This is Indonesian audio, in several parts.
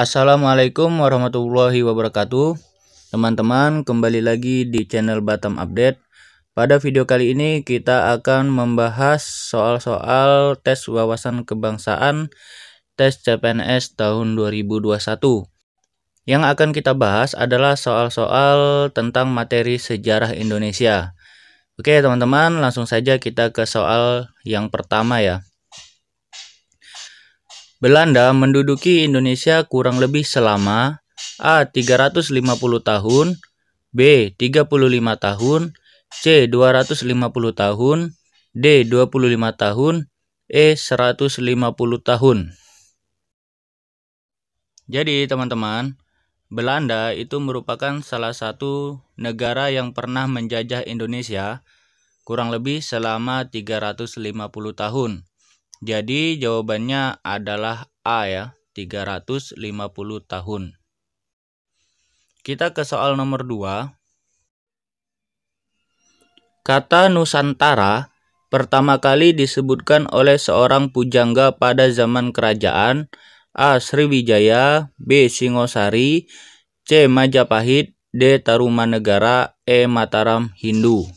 Assalamualaikum warahmatullahi wabarakatuh Teman-teman kembali lagi di channel Batam Update Pada video kali ini kita akan membahas soal-soal tes wawasan kebangsaan Tes CPNS tahun 2021 Yang akan kita bahas adalah soal-soal tentang materi sejarah Indonesia Oke teman-teman langsung saja kita ke soal yang pertama ya Belanda menduduki Indonesia kurang lebih selama A. 350 tahun B. 35 tahun C. 250 tahun D. 25 tahun E. 150 tahun Jadi teman-teman, Belanda itu merupakan salah satu negara yang pernah menjajah Indonesia kurang lebih selama 350 tahun. Jadi jawabannya adalah A ya, 350 tahun. Kita ke soal nomor 2. Kata Nusantara pertama kali disebutkan oleh seorang pujangga pada zaman kerajaan A. Sriwijaya, B. Singosari, C. Majapahit, D. Tarumanegara, E. Mataram Hindu.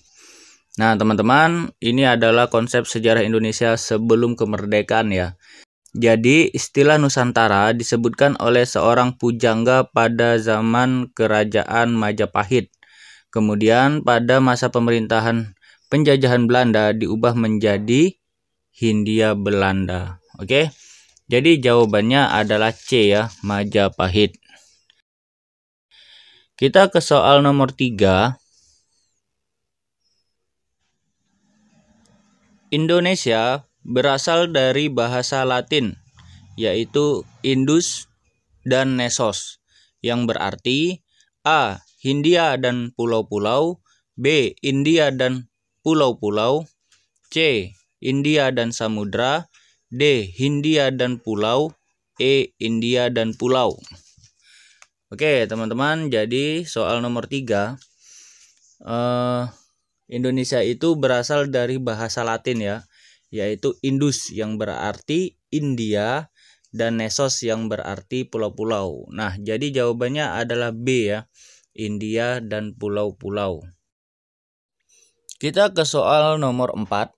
Nah, teman-teman, ini adalah konsep sejarah Indonesia sebelum kemerdekaan ya. Jadi, istilah Nusantara disebutkan oleh seorang pujangga pada zaman kerajaan Majapahit. Kemudian pada masa pemerintahan penjajahan Belanda diubah menjadi Hindia Belanda. Oke. Jadi jawabannya adalah C ya, Majapahit. Kita ke soal nomor 3. Indonesia berasal dari bahasa Latin, yaitu Indus dan Nesos, yang berarti A. Hindia dan pulau-pulau, B. India dan pulau-pulau, C. India dan samudra, D. Hindia dan pulau, E. India dan pulau. Oke, teman-teman, jadi soal nomor tiga. uh, Indonesia itu berasal dari bahasa Latin ya, yaitu Indus yang berarti India dan Nesos yang berarti pulau-pulau. Nah, jadi jawabannya adalah B ya, India dan pulau-pulau. Kita ke soal nomor 4.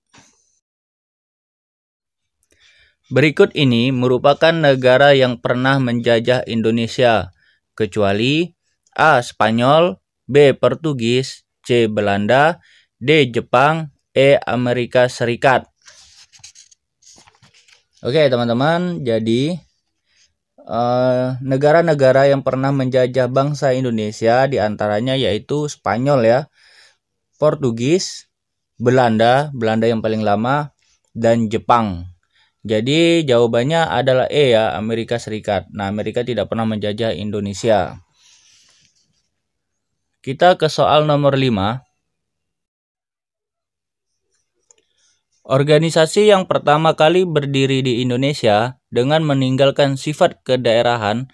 Berikut ini merupakan negara yang pernah menjajah Indonesia, kecuali A. Spanyol, B. Portugis, C. Belanda, D. Jepang E. Amerika Serikat Oke teman-teman jadi eh, negara-negara uh, yang pernah menjajah bangsa Indonesia diantaranya yaitu Spanyol ya, Portugis, Belanda, Belanda yang paling lama, dan Jepang. Jadi jawabannya adalah E ya, Amerika Serikat. Nah Amerika tidak pernah menjajah Indonesia. Kita ke soal nomor 5. Organisasi yang pertama kali berdiri di Indonesia dengan meninggalkan sifat kedaerahan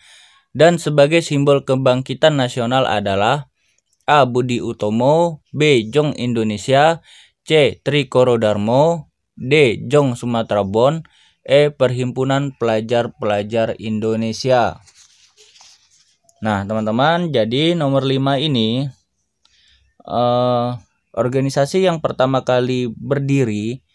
dan sebagai simbol kebangkitan nasional adalah A. Budi Utomo, B. Jong Indonesia, C. Trikoro Darmo, D. Jong Sumatera Bon, E. Perhimpunan Pelajar-Pelajar Indonesia. Nah, teman-teman, jadi nomor 5 ini uh, organisasi yang pertama kali berdiri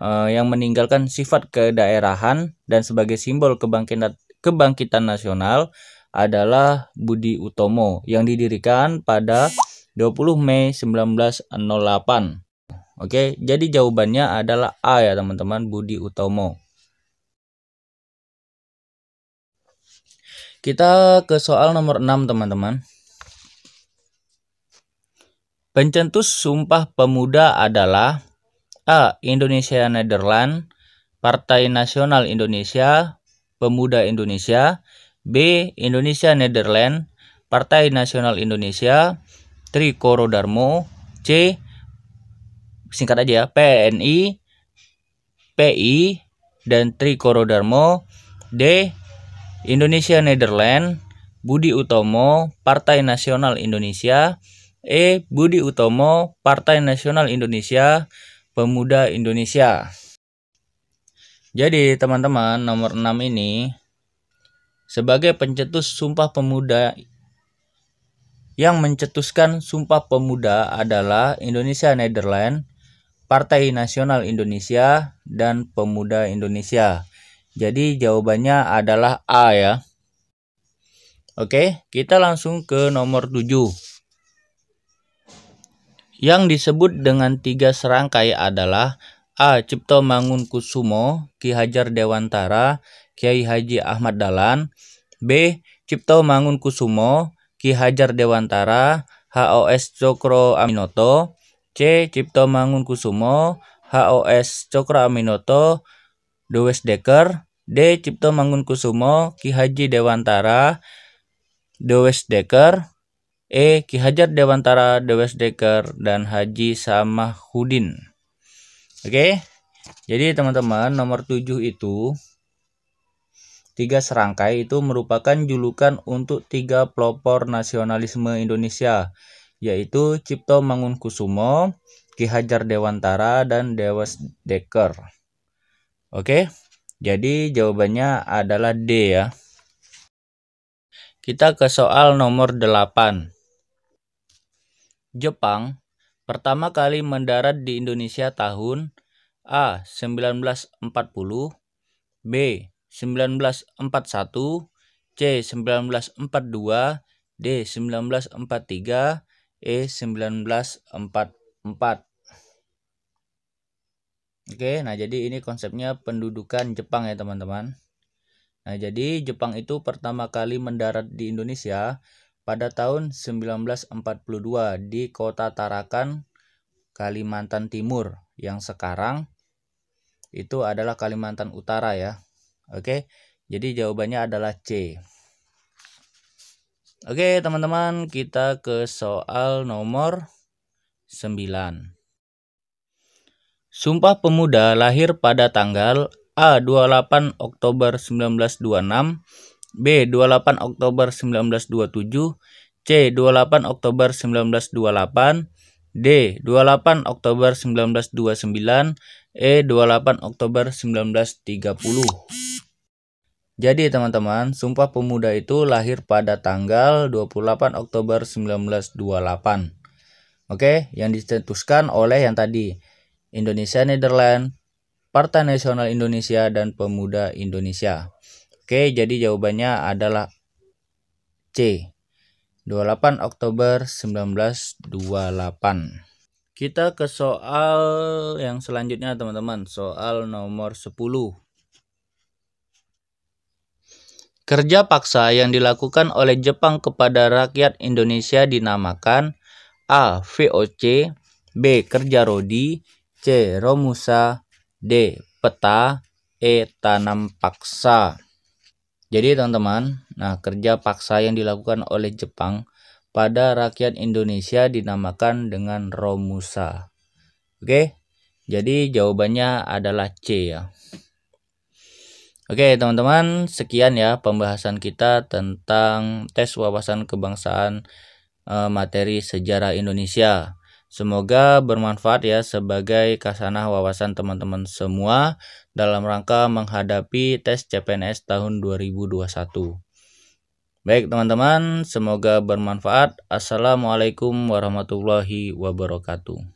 uh, yang meninggalkan sifat kedaerahan dan sebagai simbol kebangkitan kebangkitan nasional adalah Budi Utomo yang didirikan pada 20 Mei 1908. Oke, jadi jawabannya adalah A ya teman-teman, Budi Utomo. Kita ke soal nomor 6 teman-teman. Pencetus Sumpah Pemuda adalah A. Indonesia Nederland Partai Nasional Indonesia Pemuda Indonesia B. Indonesia Nederland Partai Nasional Indonesia Trikoro Darmo C. Singkat aja ya PNI PI dan Trikoro Darmo D. Indonesia Nederland Budi Utomo Partai Nasional Indonesia E. Budi Utomo Partai Nasional Indonesia Pemuda Indonesia. Jadi teman-teman nomor 6 ini sebagai pencetus Sumpah Pemuda yang mencetuskan Sumpah Pemuda adalah Indonesia Netherlands, Partai Nasional Indonesia, dan Pemuda Indonesia. Jadi jawabannya adalah A ya. Oke, kita langsung ke nomor 7. Yang disebut dengan tiga serangkai adalah A. Cipto Mangun Kusumo, Ki Hajar Dewantara, Kiai Haji Ahmad Dalan. B. Cipto Mangun Kusumo, Ki Hajar Dewantara, HOS Cokro Aminoto. C. Cipto Mangun Kusumo, HOS Cokro Aminoto, Dewes Dekker. D. Cipto Mangun Kusumo, Ki Haji Dewantara, Dewes Dekker. E. Ki Hajar Dewantara, Dewes Dewesdeker, dan Haji Samahudin. Oke, jadi teman-teman nomor 7 itu tiga serangkai itu merupakan julukan untuk tiga pelopor nasionalisme Indonesia, yaitu Cipto Mangunkusumo, Ki Hajar Dewantara, dan Dekker Oke, jadi jawabannya adalah D ya. Kita ke soal nomor 8. Jepang pertama kali mendarat di Indonesia tahun A. 1940 B. 1941 C. 1942 D. 1943 E. 1944 Oke, nah jadi ini konsepnya pendudukan Jepang ya teman-teman. Nah jadi Jepang itu pertama kali mendarat di Indonesia pada tahun 1942 di kota Tarakan, Kalimantan Timur yang sekarang itu adalah Kalimantan Utara ya. Oke, jadi jawabannya adalah C. Oke, teman-teman, kita ke soal nomor 9. Sumpah Pemuda lahir pada tanggal A28 Oktober 1926 B. 28 Oktober 1927 C. 28 Oktober 1928 D. 28 Oktober 1929 E. 28 Oktober 1930 jadi teman-teman, Sumpah Pemuda itu lahir pada tanggal 28 Oktober 1928. Oke, yang ditentukan oleh yang tadi, Indonesia Netherlands, Partai Nasional Indonesia dan Pemuda Indonesia. Oke, jadi jawabannya adalah C. 28 Oktober 1928. Kita ke soal yang selanjutnya teman-teman, soal nomor 10. Kerja paksa yang dilakukan oleh Jepang kepada rakyat Indonesia dinamakan A. VOC B. Kerja rodi C. Romusa D. Peta E. Tanam paksa jadi teman-teman, nah kerja paksa yang dilakukan oleh Jepang pada rakyat Indonesia dinamakan dengan Romusa. Oke, jadi jawabannya adalah C ya. Oke teman-teman, sekian ya pembahasan kita tentang tes wawasan kebangsaan eh, materi sejarah Indonesia. Semoga bermanfaat ya sebagai kasanah wawasan teman-teman semua dalam rangka menghadapi tes CPNS tahun 2021. Baik teman-teman, semoga bermanfaat. Assalamualaikum warahmatullahi wabarakatuh.